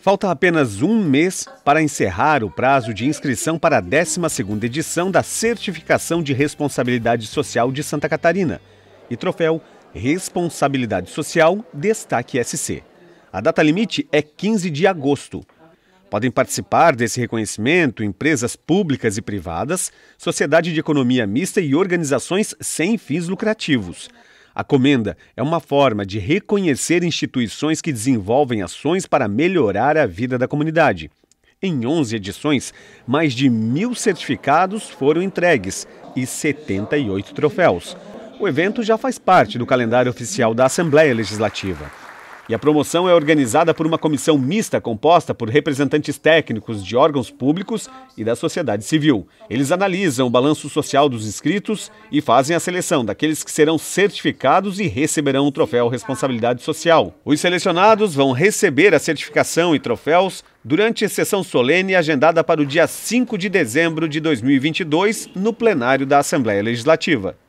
Falta apenas um mês para encerrar o prazo de inscrição para a 12 edição da Certificação de Responsabilidade Social de Santa Catarina e troféu Responsabilidade Social Destaque SC. A data limite é 15 de agosto. Podem participar desse reconhecimento empresas públicas e privadas, sociedade de economia mista e organizações sem fins lucrativos. A comenda é uma forma de reconhecer instituições que desenvolvem ações para melhorar a vida da comunidade. Em 11 edições, mais de mil certificados foram entregues e 78 troféus. O evento já faz parte do calendário oficial da Assembleia Legislativa. E a promoção é organizada por uma comissão mista composta por representantes técnicos de órgãos públicos e da sociedade civil. Eles analisam o balanço social dos inscritos e fazem a seleção daqueles que serão certificados e receberão o troféu Responsabilidade Social. Os selecionados vão receber a certificação e troféus durante a sessão solene agendada para o dia 5 de dezembro de 2022 no plenário da Assembleia Legislativa.